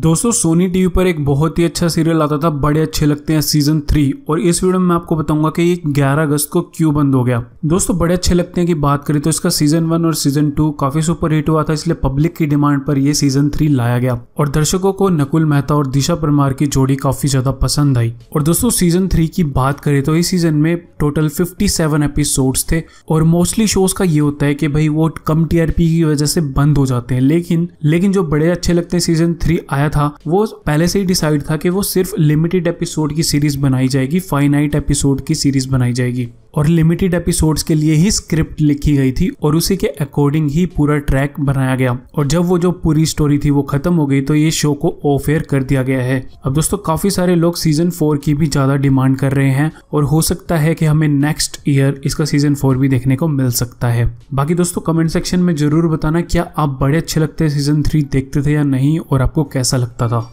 दोस्तों Sony TV पर एक बहुत ही अच्छा सीरियल आता था बड़े अच्छे लगते हैं सीजन थ्री और इस वीडियो में मैं आपको बताऊंगा कि ये 11 अगस्त को क्यों बंद हो गया दोस्तों बड़े अच्छे लगते हैं की बात करें तो इसका सीजन वन और सीजन टू काफी सुपर हिट हुआ था इसलिए पब्लिक की डिमांड पर यह सीजन थ्री लाया गया और दर्शकों को नकुल मेहता और दिशा परमार की जोड़ी काफी ज्यादा पसंद आई और दोस्तों सीजन थ्री की बात करें तो इस सीजन में टोटल फिफ्टी सेवन एपिसोड थे और मोस्टली शोज का ये होता है की भाई वो कम टीआरपी की वजह से बंद हो जाते हैं लेकिन लेकिन जो बड़े अच्छे लगते हैं सीजन थ्री आया बनाया था वो पहले से ही डिसाइड था कि वो सिर्फ लिमिटेड एपिसोड की सीरीज बनाई जाएगी फाइनाइट एपिसोड की सीरीज बनाई जाएगी और लिमिटेड एपिसोड्स के लिए ही स्क्रिप्ट लिखी गई थी और उसी के अकॉर्डिंग ही पूरा ट्रैक बनाया गया और जब वो जो पूरी स्टोरी थी वो खत्म हो गई तो ये शो को ऑफ एयर कर दिया गया है अब दोस्तों काफी सारे लोग सीजन फोर की भी ज्यादा डिमांड कर रहे हैं और हो सकता है कि हमें नेक्स्ट ईयर इसका सीजन फोर भी देखने को मिल सकता है बाकी दोस्तों कमेंट सेक्शन में जरूर बताना क्या आप बड़े अच्छे लगते सीजन थ्री देखते थे या नहीं और आपको कैसा लगता था